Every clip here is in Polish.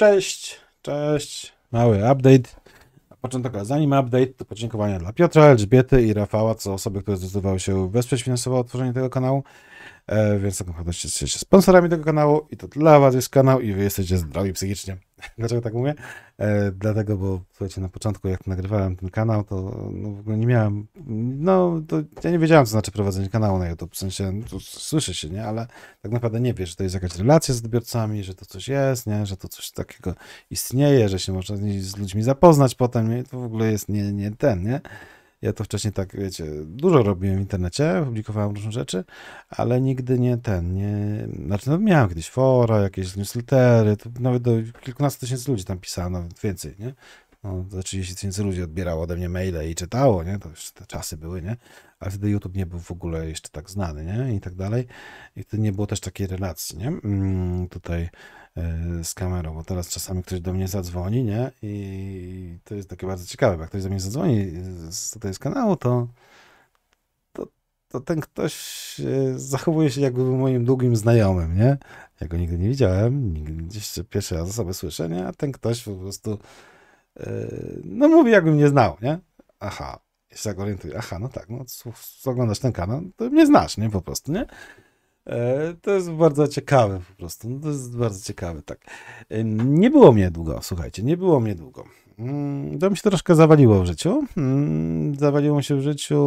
Cześć, cześć. Mały update. Na początek, zanim update, to podziękowania dla Piotra, Elżbiety i Rafała, co osoby, które zdecydowały się wesprzeć finansowo tworzenie tego kanału. E, więc tak naprawdę jesteście sponsorami tego kanału i to dla was jest kanał i wy jesteście zdrowi psychicznie. Dlaczego tak mówię? E, dlatego, bo słuchajcie, na początku jak nagrywałem ten kanał, to no, w ogóle nie miałem, no to ja nie wiedziałem, co znaczy prowadzenie kanału na YouTube, w sensie no, słyszy się, nie, ale tak naprawdę nie wiesz, że to jest jakaś relacja z odbiorcami, że to coś jest, nie, że to coś takiego istnieje, że się można z ludźmi zapoznać potem, nie, to w ogóle jest nie, nie ten, nie. Ja to wcześniej tak, wiecie, dużo robiłem w internecie, publikowałem różne rzeczy, ale nigdy nie ten, nie... Znaczy, no, miałem kiedyś fora, jakieś newslettery, to nawet do kilkunastu tysięcy ludzi tam pisano, więcej, nie? No, za 30 tysięcy ludzi odbierało ode mnie maile i czytało, nie? To już te czasy były, nie? Ale wtedy YouTube nie był w ogóle jeszcze tak znany, nie? I tak dalej. I wtedy nie było też takiej relacji, nie? Mm, tutaj E, z kamerą, bo teraz czasami ktoś do mnie zadzwoni, nie? I to jest takie bardzo ciekawe, bo jak ktoś do mnie zadzwoni z tutaj z kanału, to, to, to ten ktoś e, zachowuje się jakby był moim długim znajomym, nie? Ja go nigdy nie widziałem, nigdy, gdzieś pierwszy raz sobie słyszę, nie? A ten ktoś po prostu e, no mówi jakbym nie znał, nie? Aha, i się tak orientuję, aha, no tak, no oglądasz ten kanał, to mnie znasz, nie? Po prostu, nie? E, to jest bardzo ciekawe po prostu. No to jest bardzo ciekawe, tak. E, nie było mnie długo, słuchajcie, nie było mnie długo. Mm, to mi się troszkę zawaliło w życiu. Mm, zawaliło się w życiu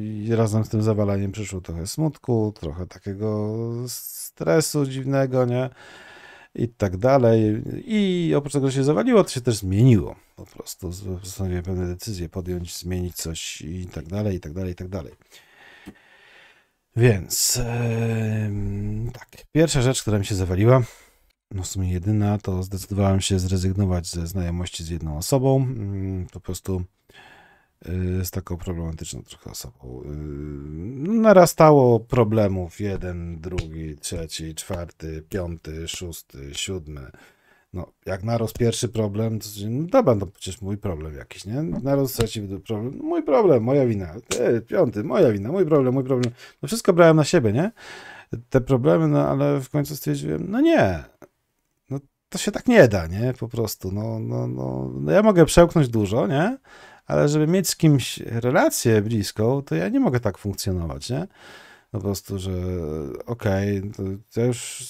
i razem z tym zawalaniem przyszło trochę smutku, trochę takiego stresu dziwnego, nie? i tak dalej. I oprócz tego, że się zawaliło, to się też zmieniło. Po prostu postanowiłem pewne decyzje podjąć, zmienić coś i tak dalej, i tak dalej, i tak dalej. Więc tak, pierwsza rzecz, która mi się zawaliła, no w sumie jedyna, to zdecydowałem się zrezygnować ze znajomości z jedną osobą. Mm, po prostu y, z taką problematyczną trochę osobą. Y, no, narastało problemów jeden, drugi, trzeci, czwarty, piąty, szósty, siódmy no, jak naros pierwszy problem, to znaczy, no dobra, no przecież mój problem jakiś, nie? Naros trzeci problem, mój problem, moja wina. piąty, moja wina, mój problem, mój problem. No wszystko brałem na siebie, nie? Te problemy, no ale w końcu stwierdziłem, no nie, no to się tak nie da, nie? Po prostu, no, no, no. no ja mogę przełknąć dużo, nie? Ale żeby mieć z kimś relację bliską, to ja nie mogę tak funkcjonować, nie? po prostu, że okej, okay, ja już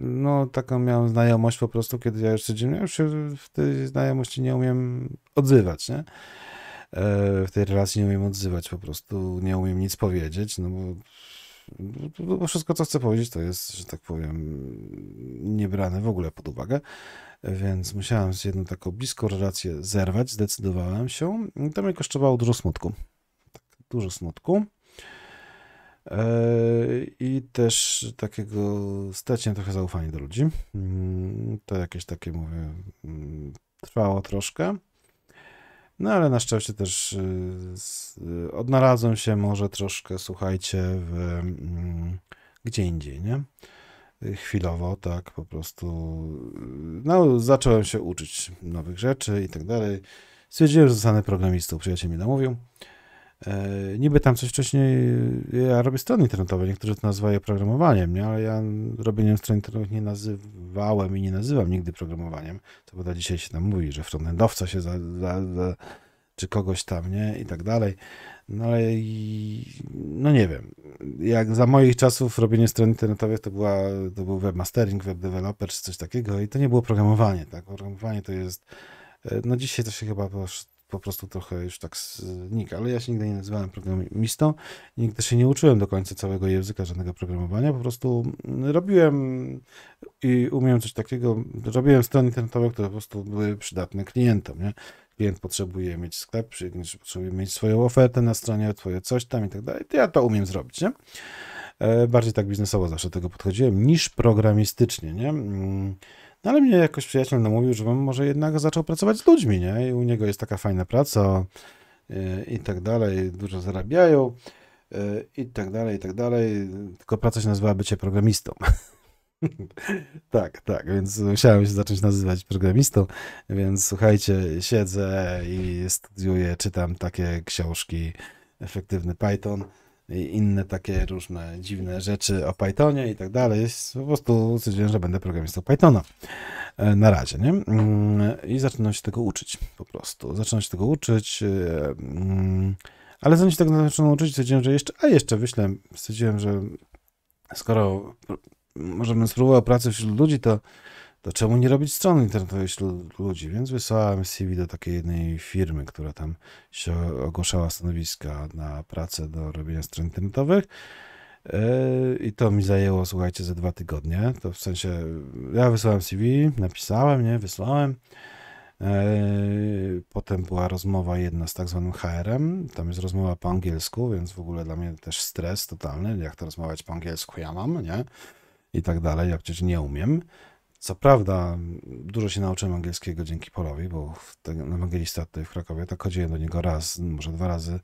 no taką miałem znajomość po prostu, kiedy ja już codziennie no, już się w tej znajomości nie umiem odzywać, nie? E, w tej relacji nie umiem odzywać po prostu, nie umiem nic powiedzieć, no bo, bo, bo wszystko, co chcę powiedzieć, to jest, że tak powiem, niebrane w ogóle pod uwagę więc musiałem z jedną taką bliską relację zerwać, zdecydowałem się. To mnie kosztowało dużo smutku. Tak, dużo smutku. E, I też takiego straciłem trochę zaufanie do ludzi. Mm, to jakieś takie, mówię, mm, trwało troszkę. No ale na szczęście też y, y, odnalazłem się może troszkę, słuchajcie, w, mm, gdzie indziej, nie? Chwilowo, tak, po prostu, y, no zacząłem się uczyć nowych rzeczy i tak dalej. Stwierdziłem, że zostanę programistą, przyjaciel mi namówił. mówił E, niby tam coś wcześniej, e, ja robię strony internetowe, niektórzy to nazywają programowaniem, nie? ale ja robieniem stron internetowych nie nazywałem i nie nazywam nigdy programowaniem. To prawda dzisiaj się tam mówi, że frontendowca się za, za, za, czy kogoś tam, nie? I tak dalej. No ale, no nie wiem, jak za moich czasów robienie stron internetowych to, była, to był webmastering, developer czy coś takiego i to nie było programowanie, tak? Programowanie to jest e, no dzisiaj to się chyba po po prostu trochę już tak znika, ale ja się nigdy nie nazywałem programistą, nigdy się nie uczyłem do końca całego języka, żadnego programowania, po prostu mm, robiłem i umiem coś takiego, robiłem strony internetowe, które po prostu były przydatne klientom, nie? klient potrzebuje mieć sklep, potrzebuje mieć swoją ofertę na stronie, twoje coś tam i tak dalej, to ja to umiem zrobić, nie? E, bardziej tak biznesowo zawsze do tego podchodziłem niż programistycznie, nie? Mm, no ale mnie jakoś przyjaciel namówił, żebym może jednak zaczął pracować z ludźmi, nie? I u niego jest taka fajna praca y, i tak dalej, dużo zarabiają y, i tak dalej, i tak dalej. Tylko praca się nazywała bycie programistą. tak, tak, więc musiałem się zacząć nazywać programistą, więc słuchajcie, siedzę i studiuję, czytam takie książki, efektywny Python, i inne takie różne dziwne rzeczy o Pythonie i tak dalej. Po prostu stwierdziłem, że będę programistą Pythona. E, na razie, nie? Mm, I zaczynam się tego uczyć po prostu. Zaczynam się tego uczyć, e, mm, ale zanim się tego zacząłem uczyć, stwierdziłem, że jeszcze, a jeszcze wyślę, stwierdziłem, że skoro możemy spróbować pracy wśród ludzi, to to czemu nie robić strony internetowej wśród ludzi? Więc wysłałem CV do takiej jednej firmy, która tam się ogłaszała stanowiska na pracę do robienia stron internetowych. Yy, I to mi zajęło, słuchajcie, ze dwa tygodnie. To w sensie, ja wysłałem CV, napisałem, nie, wysłałem. Yy, potem była rozmowa jedna z tak zwanym HR-em. Tam jest rozmowa po angielsku, więc w ogóle dla mnie też stres totalny, jak to rozmawiać po angielsku ja mam, nie? I tak dalej, jak przecież nie umiem. Co prawda, dużo się nauczyłem angielskiego dzięki Polowi, bo ten ewangelista tutaj w Krakowie, tak chodziłem do niego raz, może dwa razy,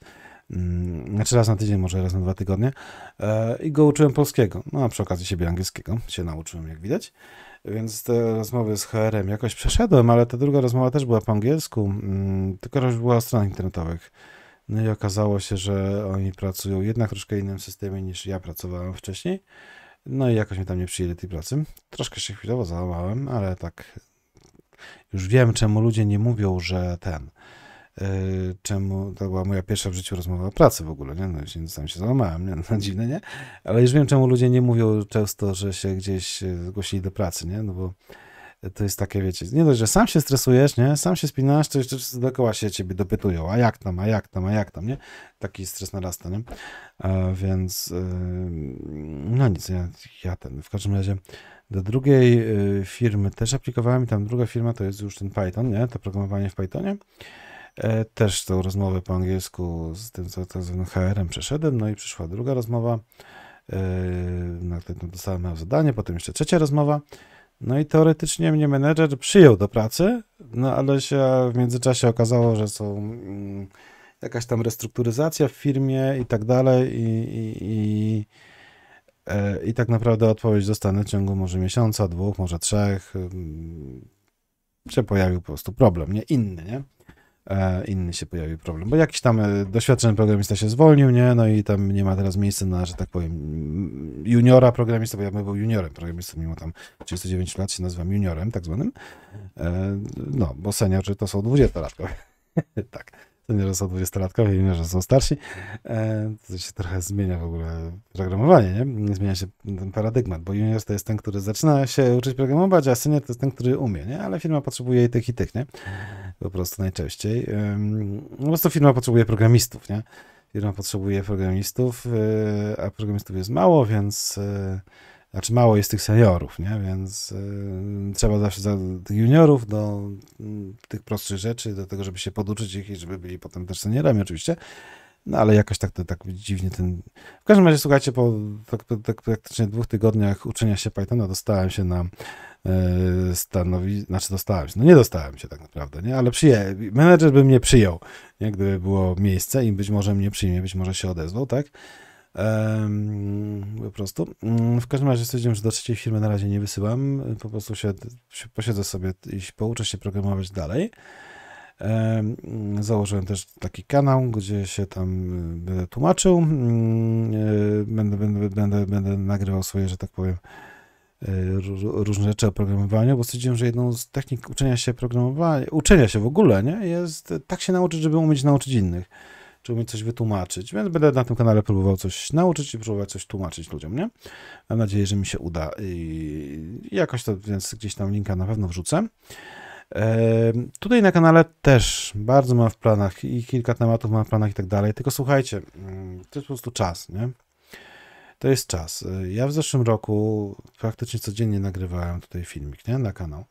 mm, znaczy raz na tydzień, może raz na dwa tygodnie e, i go uczyłem polskiego. No a przy okazji siebie angielskiego się nauczyłem, jak widać. Więc te rozmowy z HR-em jakoś przeszedłem, ale ta druga rozmowa też była po angielsku, mm, tylko już była o stronach internetowych. No i okazało się, że oni pracują jednak troszkę innym systemie niż ja pracowałem wcześniej. No i jakoś mi tam nie przyjęli tej pracy. Troszkę się chwilowo załamałem, ale tak już wiem, czemu ludzie nie mówią, że ten, yy, czemu, to była moja pierwsza w życiu rozmowa o pracy w ogóle, nie, no i sam się załamałem, nie, no dziwne, nie, ale już wiem, czemu ludzie nie mówią często, że się gdzieś yy, zgłosili do pracy, nie, no bo to jest takie, wiecie, nie dość, że sam się stresujesz, nie? Sam się spinasz, to jeszcze wszyscy dookoła się ciebie dopytują, a jak tam, a jak tam, a jak tam, nie? Taki stres narasta, nie? E, więc e, no nic, ja, ja ten, w każdym razie do drugiej e, firmy też aplikowałem i tam druga firma to jest już ten Python, nie? To programowanie w Pythonie. Też tą rozmowę po angielsku z tym, co tak z HR-em przeszedłem, no i przyszła druga rozmowa, na której dostałem zadanie, potem jeszcze trzecia rozmowa, no i teoretycznie mnie menedżer przyjął do pracy, no ale się w międzyczasie okazało, że są mm, jakaś tam restrukturyzacja w firmie i tak dalej i, i, i, e, i tak naprawdę odpowiedź dostanę w ciągu może miesiąca, dwóch, może trzech. Mm, się pojawił po prostu problem, nie inny, nie? E, inny się pojawił problem, bo jakiś tam e, doświadczony programista się zwolnił, nie, no i tam nie ma teraz miejsca na, że tak powiem, mm, juniora programista, bo ja bym był juniorem programistą, mimo tam 39 lat się nazywam juniorem, tak zwanym, e, no, bo seniorzy to są 20-latkowie, tak. To nie, że są dwudziestolatkowie, nie, że są starsi. E, to się trochę zmienia w ogóle programowanie, nie? Zmienia się ten paradygmat, bo junior to jest ten, który zaczyna się uczyć programować, a senior to jest ten, który umie, nie? Ale firma potrzebuje i tych, i tych, nie? Po prostu najczęściej. Po prostu firma potrzebuje programistów, nie? Firma potrzebuje programistów, e, a programistów jest mało, więc e, znaczy mało jest tych seniorów, nie? więc y, trzeba zawsze za tych juniorów do y, tych prostszych rzeczy, do tego, żeby się poduczyć ich i żeby byli potem też seniorami oczywiście, no ale jakoś tak, to, tak dziwnie ten... W każdym razie, słuchajcie, po tak, tak, tak praktycznie dwóch tygodniach uczenia się Pythona dostałem się na y, stanowisko, znaczy dostałem się, no nie dostałem się tak naprawdę, nie? ale przyje... menedżer by mnie przyjął, nie? gdyby było miejsce i być może mnie przyjmie, być może się odezwał, tak? po prostu. Mm, w każdym razie stwierdziłem, że do trzeciej firmy na razie nie wysyłam. Po prostu się, się posiedzę sobie i pouczę się programować dalej. Założyłem też taki kanał, gdzie się tam y, będę tłumaczył. Mm, y, będę, będę, będę, będę nagrywał swoje, że tak powiem, y, różne rzeczy o programowaniu, bo stwierdziłem, że jedną z technik uczenia się programowania, uczenia się w ogóle, nie, jest tak się nauczyć, żeby umieć nauczyć innych czy umieć coś wytłumaczyć, więc będę na tym kanale próbował coś nauczyć i próbować coś tłumaczyć ludziom, nie? Mam nadzieję, że mi się uda. I jakoś to, więc gdzieś tam linka na pewno wrzucę. Tutaj na kanale też bardzo mam w planach i kilka tematów mam w planach i tak dalej, tylko słuchajcie, mm, to jest po prostu czas, nie? To jest czas. Ja w zeszłym roku praktycznie codziennie nagrywałem tutaj filmik, nie? Na kanał.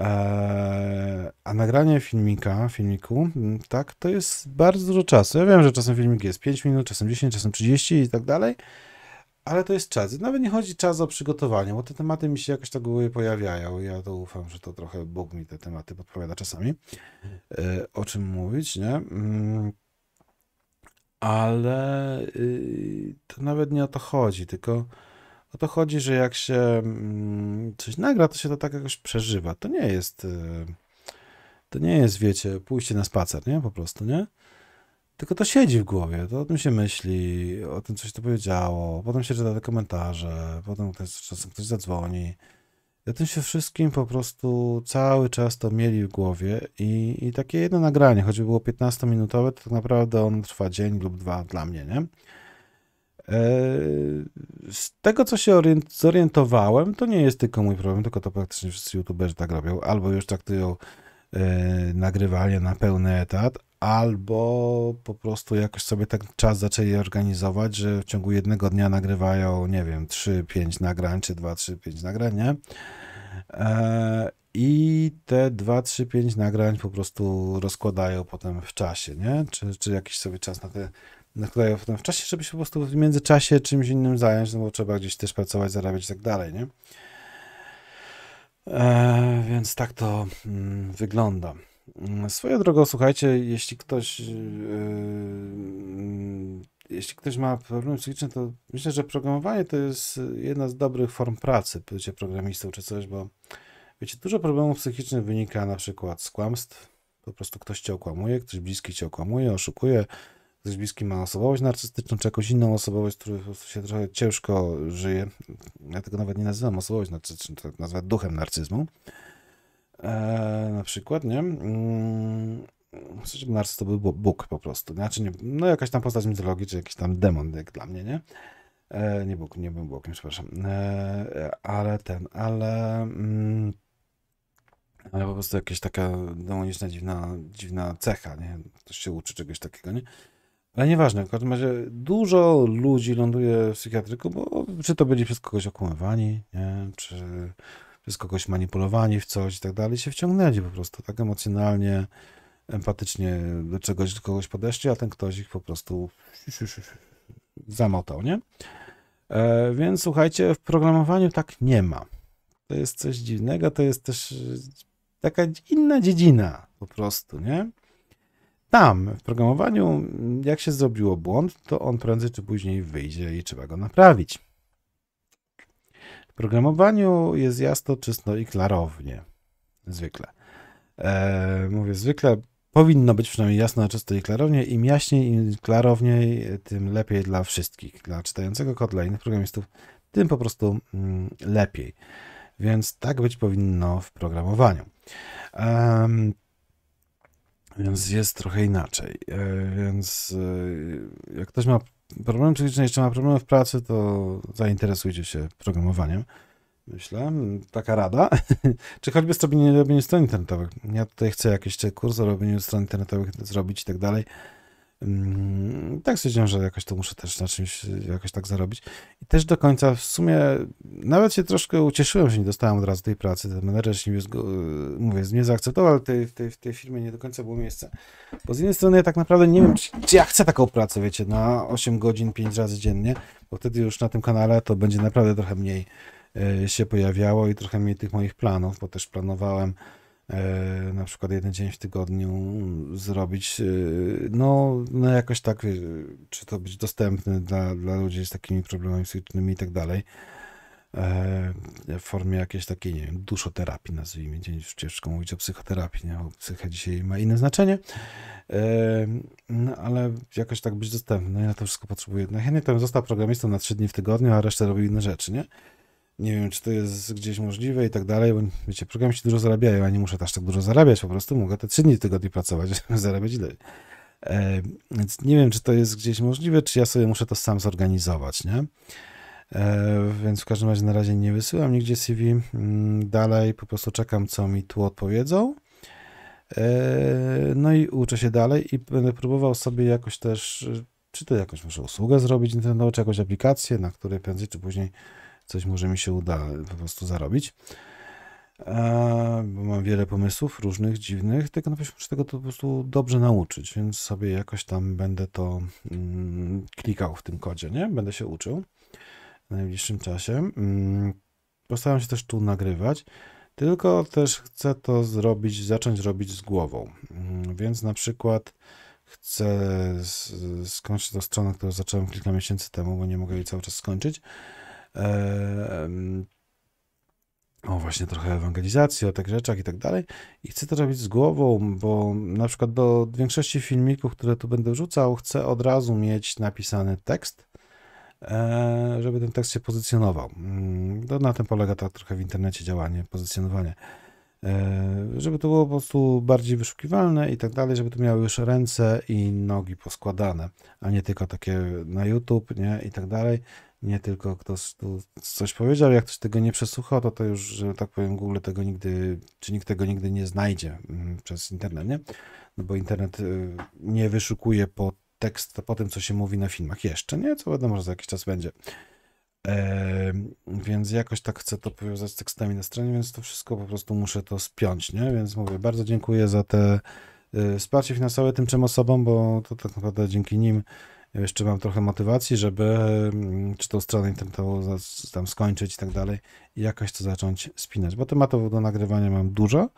Eee, a nagranie filmika, filmiku, mm, tak, to jest bardzo dużo czasu. Ja wiem, że czasem filmik jest 5 minut, czasem 10, czasem 30 i tak dalej, ale to jest czas. Nawet nie chodzi czas o przygotowanie, bo te tematy mi się jakoś tak głowie pojawiają. Ja to ufam, że to trochę Bóg mi te tematy podpowiada czasami, e, o czym mówić, nie? Mm, ale y, to nawet nie o to chodzi, tylko o to chodzi, że jak się mm, coś nagra, to się to tak jakoś przeżywa. To nie jest, y, to nie jest, wiecie, pójście na spacer, nie? Po prostu, nie? Tylko to siedzi w głowie, to o tym się myśli, o tym, co się to powiedziało, potem się czyta te komentarze, potem ktoś, czasem ktoś zadzwoni. Ja o tym się wszystkim po prostu cały czas to mieli w głowie i, i takie jedno nagranie, choćby było 15-minutowe, to tak naprawdę on trwa dzień lub dwa dla mnie, nie? E, z tego, co się zorientowałem, to nie jest tylko mój problem, tylko to praktycznie wszyscy youtuberzy tak robią, albo już traktują e, nagrywanie na pełny etat, albo po prostu jakoś sobie ten czas zaczęli organizować, że w ciągu jednego dnia nagrywają, nie wiem, 3-5 nagrań, czy 2-3-5 nagrań, nie? E, I te 2-3-5 nagrań po prostu rozkładają potem w czasie, nie? Czy, czy jakiś sobie czas na te na w czasie, żeby się po prostu w międzyczasie czymś innym zająć, no bo trzeba gdzieś też pracować, zarabiać i tak dalej, nie? E, więc tak to mm, wygląda. Mm, swoją drogą, słuchajcie, jeśli ktoś yy, jeśli ktoś ma problemy psychiczne, to myślę, że programowanie to jest jedna z dobrych form pracy, bycie programistą czy coś, bo wiecie, dużo problemów psychicznych wynika na przykład z kłamstw, po prostu ktoś cię okłamuje, ktoś bliski cię okłamuje, oszukuje, bliskim ma osobowość narcystyczną, czy jakąś inną osobowość, prostu się trochę ciężko żyje. Ja tego nawet nie nazywam osobowość narcystyczną, to tak nazywam duchem narcyzmu. Eee, na przykład, nie? Mm, w narcyz to był Bóg po prostu. Znaczy, nie, no jakaś tam postać mitologii, czy jakiś tam demon, jak dla mnie, nie? Eee, nie Bóg, nie był Bogiem, przepraszam. Eee, ale ten, ale... Mm, ale po prostu jakaś taka demoniczna, dziwna, dziwna cecha, nie? Ktoś się uczy czegoś takiego, nie? Ale nieważne, w każdym razie dużo ludzi ląduje w psychiatryku, bo czy to byli przez kogoś okłamywani, nie? czy przez kogoś manipulowani w coś i tak dalej, się wciągnęli po prostu tak emocjonalnie, empatycznie do czegoś, do kogoś podeszli, a ten ktoś ich po prostu zamotał, nie? E, więc słuchajcie, w programowaniu tak nie ma. To jest coś dziwnego, to jest też taka inna dziedzina po prostu, nie? Tam, w programowaniu, jak się zrobiło błąd, to on prędzej czy później wyjdzie i trzeba go naprawić. W programowaniu jest jasno, czysto i klarownie. Zwykle. Eee, mówię zwykle, powinno być przynajmniej jasno, czysto i klarownie. Im jaśniej, im klarowniej, tym lepiej dla wszystkich. Dla czytającego kod, dla innych programistów, tym po prostu mm, lepiej. Więc tak być powinno w programowaniu. Um, więc jest trochę inaczej. E, więc e, jak ktoś ma problem psychiczny, jeszcze ma problem w pracy, to zainteresujcie się programowaniem. Myślę, taka rada. Czy choćby zrobienie robienia stron internetowych. Ja tutaj chcę jakieś kursy robieniu stron internetowych zrobić i tak dalej. Mm, tak stwierdziłem, że jakoś to muszę też na czymś jakoś tak zarobić. I też do końca w sumie nawet się troszkę ucieszyłem, że nie dostałem od razu tej pracy. Ten menedżer się nie, mówię, nie zaakceptował, ale tej, tej, w tej firmie nie do końca było miejsce. Bo z jednej strony ja tak naprawdę nie wiem, czy, czy ja chcę taką pracę, wiecie, na 8 godzin, 5 razy dziennie, bo wtedy już na tym kanale to będzie naprawdę trochę mniej e, się pojawiało i trochę mniej tych moich planów, bo też planowałem E, na przykład jeden dzień w tygodniu zrobić, e, no, no jakoś tak, e, czy to być dostępny dla, dla ludzi z takimi problemami psychicznymi i tak dalej, w formie jakiejś takiej, nie wiem, duszoterapii nazwijmy, ciężko mówić o psychoterapii, nie, bo psycha dzisiaj ma inne znaczenie, no, ale jakoś tak być dostępny, ja to wszystko potrzebuję, na no, chętnie to bym został programistą na trzy dni w tygodniu, a resztę robił inne rzeczy, nie? nie wiem, czy to jest gdzieś możliwe i tak dalej, bo wiecie, program się dużo zarabiają, a nie muszę aż tak dużo zarabiać, po prostu mogę te trzy dni tygodni pracować, żeby zarabiać ile. E, więc nie wiem, czy to jest gdzieś możliwe, czy ja sobie muszę to sam zorganizować, nie? E, więc w każdym razie na razie nie wysyłam nigdzie CV, mm, dalej po prostu czekam, co mi tu odpowiedzą. E, no i uczę się dalej i będę próbował sobie jakoś też, czy to jakąś może usługę zrobić internetową, czy jakąś aplikację, na której prędzej czy później coś może mi się uda po prostu zarobić. E, bo mam wiele pomysłów różnych, dziwnych, tylko na muszę tego to po prostu dobrze nauczyć, więc sobie jakoś tam będę to mm, klikał w tym kodzie, nie? Będę się uczył w najbliższym czasie. Mm, postaram się też tu nagrywać, tylko też chcę to zrobić, zacząć robić z głową. Mm, więc na przykład chcę skończyć tą stronę, którą zacząłem kilka miesięcy temu, bo nie mogę jej cały czas skończyć o właśnie trochę ewangelizacji, o tych rzeczach i tak dalej. I chcę to robić z głową, bo na przykład do większości filmików, które tu będę rzucał, chcę od razu mieć napisany tekst, e, żeby ten tekst się pozycjonował. Mm, to na tym polega tak trochę w internecie działanie, pozycjonowanie. E, żeby to było po prostu bardziej wyszukiwalne i tak dalej, żeby to miały już ręce i nogi poskładane, a nie tylko takie na YouTube, nie i tak dalej nie tylko ktoś tu coś powiedział, jak ktoś tego nie przesłuchał, to to już, że tak powiem, Google tego nigdy, czy nikt tego nigdy nie znajdzie mm, przez internet, nie? No bo internet y, nie wyszukuje po tekst, po tym, co się mówi na filmach jeszcze, nie? Co wiadomo, że za jakiś czas będzie. więc jakoś tak chcę to powiązać z tekstami na stronie, więc to wszystko po prostu muszę to spiąć, nie? Więc mówię, bardzo dziękuję za te y, wsparcie finansowe tym trzem osobom, bo to tak naprawdę dzięki nim jeszcze mam trochę motywacji, żeby mm, czy tą stronę internetową tam skończyć i tak dalej i jakoś to zacząć spinać, bo tematów do nagrywania mam dużo,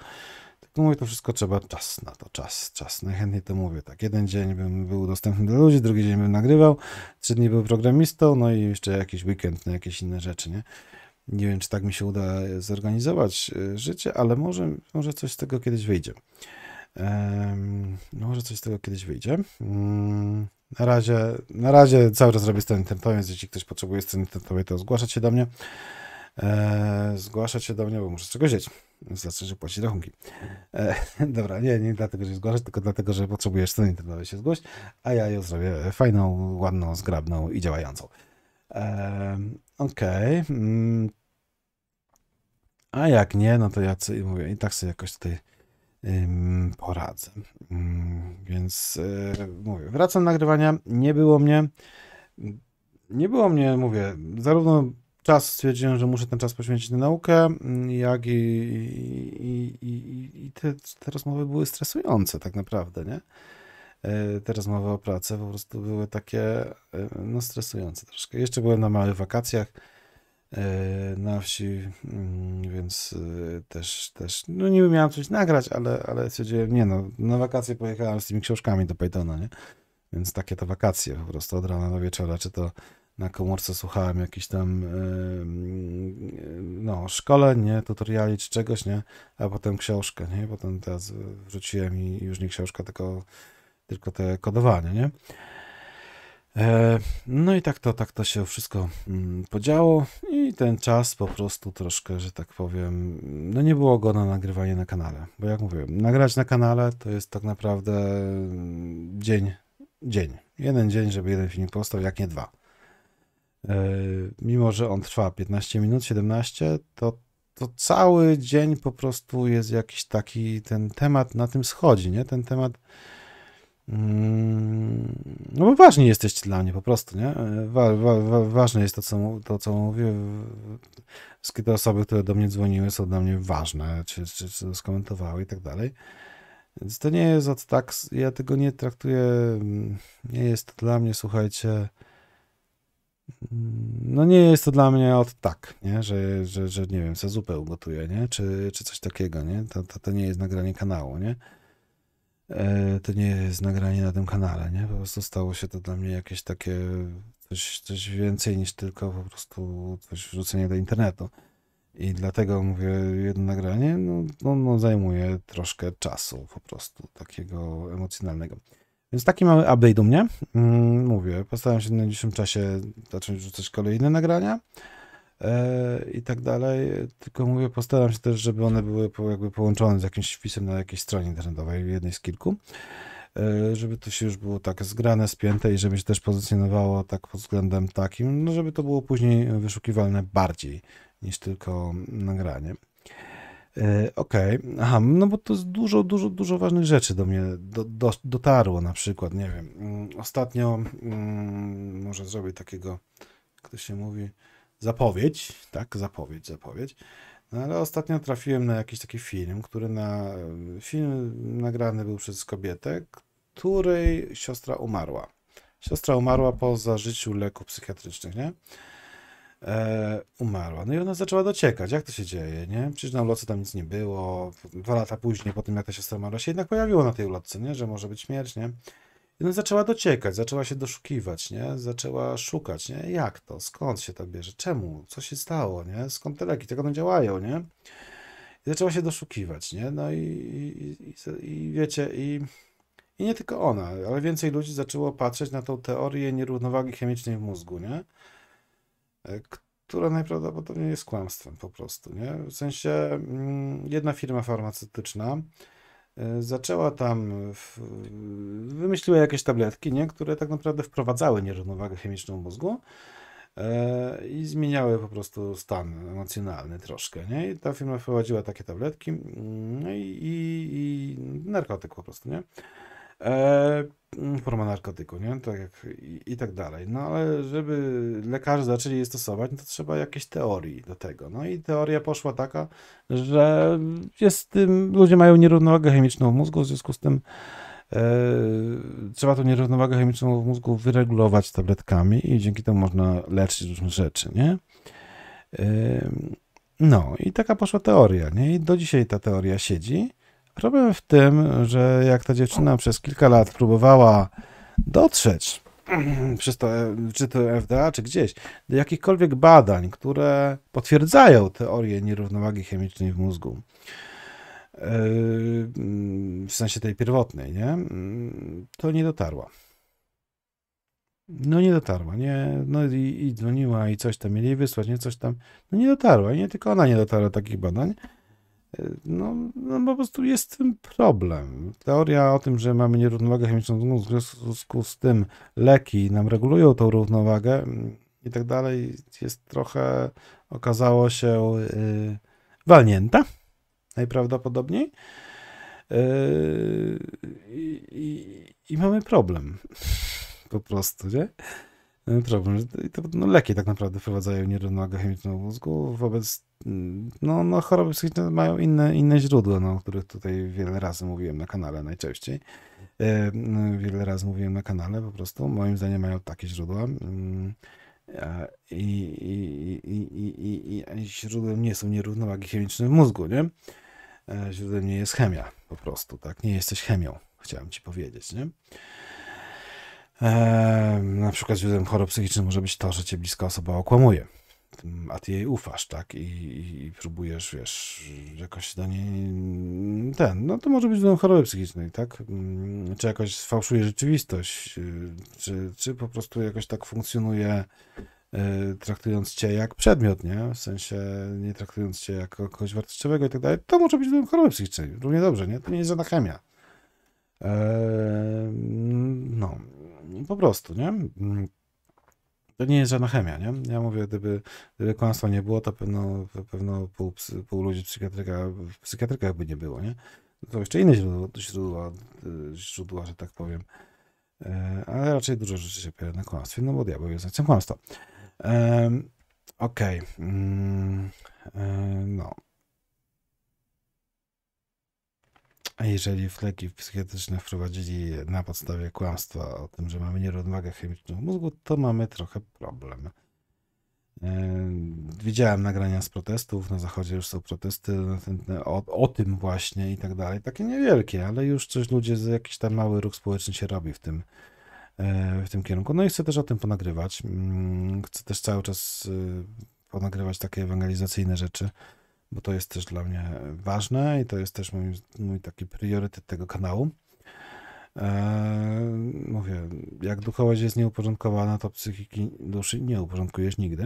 tylko mówię, to wszystko trzeba czas na to, czas, czas, najchętniej to mówię, tak, jeden dzień bym był dostępny dla ludzi, drugi dzień bym nagrywał, trzy dni był programistą, no i jeszcze jakiś weekend na jakieś inne rzeczy, nie? Nie wiem, czy tak mi się uda e, zorganizować e, życie, ale może, może coś z tego kiedyś wyjdzie. Um, może coś z tego kiedyś wyjdzie. Um, na razie, na razie cały czas robię strony internetowy, więc jeśli ktoś potrzebuje strony internetowy, to zgłaszać się do mnie. Eee, zgłaszać się do mnie, bo muszę z czegoś jeść, Znaczy, że płaci rachunki. Eee, dobra, nie, nie dlatego, że się zgłaszać, tylko dlatego, że potrzebujesz strony internetowy, się zgłoś, a ja ją zrobię fajną, ładną, zgrabną i działającą. Eee, Okej. Okay. Mm. A jak nie, no to ja mówię i tak sobie jakoś tutaj poradzę. Więc e, mówię, wracam nagrywania. Nie było mnie. Nie było mnie, mówię, zarówno czas stwierdziłem, że muszę ten czas poświęcić na naukę, jak i, i, i, i te, te rozmowy były stresujące tak naprawdę, nie? E, te rozmowy o pracę po prostu były takie e, no, stresujące troszkę. Jeszcze byłem na małych wakacjach. E, na wsi, mm, więc e, też, też, no niby miałem coś nagrać, ale, ale stwierdziłem, nie no, na wakacje pojechałem z tymi książkami do Pythona, nie? Więc takie to wakacje po prostu od rana do wieczora, czy to na komórce słuchałem jakichś tam e, mm, no, szkoleń, nie, tutoriali czy czegoś, nie, a potem książkę, nie, potem teraz wrzuciłem i już nie książka, tylko, tylko te kodowanie, nie. E, no i tak to, tak to się wszystko mm, podziało i ten czas po prostu troszkę, że tak powiem, no nie było go na nagrywanie na kanale, bo jak mówię, nagrać na kanale to jest tak naprawdę mm, dzień, dzień, jeden dzień, żeby jeden film powstał, jak nie dwa. E, mimo, że on trwa 15 minut, 17, to, to cały dzień po prostu jest jakiś taki, ten temat na tym schodzi, nie? Ten temat Mm, no bo ważni jesteście dla mnie po prostu, nie? Wa, wa, wa, ważne jest to co, to, co mówię. Wszystkie te osoby, które do mnie dzwoniły, są dla mnie ważne, czy, czy, czy skomentowały i tak dalej. Więc to nie jest od tak, ja tego nie traktuję, mm, nie jest to dla mnie, słuchajcie, mm, no nie jest to dla mnie od tak, nie? Że, że, że nie wiem, se zupę ugotuję, nie? Czy, czy coś takiego, nie? To, to, to nie jest nagranie kanału, nie? E, to nie jest nagranie na tym kanale, nie? Po prostu stało się to dla mnie jakieś takie coś, coś więcej niż tylko po prostu coś wrzucenie do internetu. I dlatego mówię, jedno nagranie no, no, no zajmuje troszkę czasu po prostu takiego emocjonalnego. Więc taki mały update u mnie. Mm, mówię, postaram się w najbliższym czasie zacząć rzucać kolejne nagrania. E, i tak dalej. Tylko mówię, postaram się też, żeby one były jakby połączone z jakimś wpisem na jakiejś stronie internetowej, jednej z kilku, e, żeby to się już było tak zgrane, spięte i żeby się też pozycjonowało tak pod względem takim, no żeby to było później wyszukiwalne bardziej niż tylko nagranie. E, okej, okay. aha, no bo to jest dużo, dużo, dużo ważnych rzeczy do mnie do, do, dotarło, na przykład, nie wiem, mm, ostatnio, mm, może zrobię takiego, jak to się mówi, zapowiedź, tak, zapowiedź, zapowiedź. No ale ostatnio trafiłem na jakiś taki film, który na. E, film nagrany był przez kobietę, której siostra umarła. Siostra umarła po zażyciu leków psychiatrycznych, nie? E, umarła. No i ona zaczęła dociekać. Jak to się dzieje, nie? Przecież na ulotce tam nic nie było. Dwa lata później, po tym jak ta siostra umarła, się jednak pojawiło na tej ulotce, nie? Że może być śmierć, nie? No zaczęła dociekać, zaczęła się doszukiwać, nie? Zaczęła szukać, nie? Jak to? Skąd się to bierze? Czemu? Co się stało, nie? Skąd te leki? Jak one działają, nie? I zaczęła się doszukiwać, nie? No i, i, i, i wiecie, i, i nie tylko ona, ale więcej ludzi zaczęło patrzeć na tą teorię nierównowagi chemicznej w mózgu, nie? E, która najprawdopodobniej jest kłamstwem po prostu, nie? W sensie mm, jedna firma farmaceutyczna E, zaczęła tam, w, wymyśliła jakieś tabletki, nie, które tak naprawdę wprowadzały nierównowagę chemiczną mózgu e, i zmieniały po prostu stan emocjonalny troszkę, nie, i ta firma wprowadziła takie tabletki mm, no i, i, i narkotyk po prostu, nie, E, mm, forma narkotyku, nie? Tak jak, i, i, tak dalej. No ale żeby lekarze zaczęli je stosować, no to trzeba jakiejś teorii do tego. No i teoria poszła taka, że jest tym, ludzie mają nierównowagę chemiczną w mózgu, w związku z tym e, trzeba tą nierównowagę chemiczną w mózgu wyregulować tabletkami i dzięki temu można leczyć różne rzeczy, nie? E, no i taka poszła teoria, nie? I do dzisiaj ta teoria siedzi. Problem w tym, że jak ta dziewczyna przez kilka lat próbowała dotrzeć przez to, e, czy to FDA, czy gdzieś, do jakichkolwiek badań, które potwierdzają teorię nierównowagi chemicznej w mózgu, e, w sensie tej pierwotnej, nie? To nie dotarła. No nie dotarła, nie, no i, i dzwoniła i coś tam mieli wysłać, nie, coś tam, no nie dotarła i nie tylko ona nie dotarła do takich badań, no, no po prostu jest tym problem. Teoria o tym, że mamy nierównowagę chemiczną, w związku z tym leki nam regulują tą równowagę i tak dalej, jest trochę, okazało się, yy, walnięta najprawdopodobniej. Yy, i, i, mamy problem po prostu, nie? E, problem, że to, no, leki tak naprawdę wprowadzają nierównowagę chemiczną w mózgu, wobec mm, no, no, choroby psychiczne mają inne, inne źródła, no, o których tutaj wiele razy mówiłem na kanale najczęściej. E, no, wiele razy mówiłem na kanale po prostu, moim zdaniem mają takie źródła. Mm, I, i, i, i, źródłem nie są nierównowagi chemiczne w mózgu, nie? E, źródłem nie jest chemia, po prostu, tak? Nie jesteś chemią, chciałem ci powiedzieć, nie? Eee, na przykład źródłem chorób psychicznych może być to, że cię bliska osoba okłamuje, a ty jej ufasz, tak? I, i, próbujesz, wiesz, jakoś do niej mm, ten, no to może być źródłem choroby psychicznej, tak? Mm, czy jakoś sfałszuje rzeczywistość, y, czy, czy po prostu jakoś tak funkcjonuje y, traktując cię jak przedmiot, nie? W sensie nie traktując cię jako kogoś wartościowego i tak dalej, to może być źródłem choroby psychicznej. Równie dobrze, nie? To nie jest żadna chemia. Eee, no po prostu, nie? Mm. To nie jest żadna chemia, nie? Ja mówię, gdyby, gdyby kłamstwa nie było, to pewno, pewno pół, pół ludzi psychiatryka, w psychiatrykach by nie było, nie? No to jeszcze inne źródła, źródła, y, źródła że tak powiem. E, ale raczej dużo rzeczy się opiera na kłamstwie, no bo diabeł jest ojcem kłamstwa. Okej. Okay. Mm, e, no. A jeżeli leki psychiatryczne wprowadzili na podstawie kłamstwa o tym, że mamy nierównowagę chemiczną mózgu, to mamy trochę problem. Widziałem nagrania z protestów, na zachodzie już są protesty o, o, tym właśnie i tak dalej. Takie niewielkie, ale już coś ludzie, jakiś tam mały ruch społeczny się robi w tym, e, w tym kierunku. No i chcę też o tym ponagrywać. Mm, chcę też cały czas e, ponagrywać takie ewangelizacyjne rzeczy bo to jest też dla mnie ważne i to jest też mój, mój taki priorytet tego kanału. Eee, mówię, jak duchowość jest nieuporządkowana, to psychiki duszy nie uporządkujesz nigdy.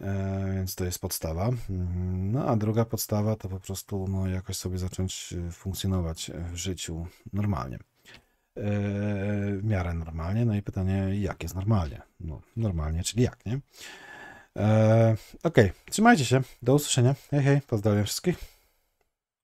Eee, więc to jest podstawa. Mhm. No a druga podstawa to po prostu no, jakoś sobie zacząć e, funkcjonować w życiu normalnie. Eee, w miarę normalnie. No i pytanie, jak jest normalnie? No, normalnie, czyli jak, nie? Eee, Okej, okay. trzymajcie się, do usłyszenia. Hej, hej, pozdrawiam wszystkich.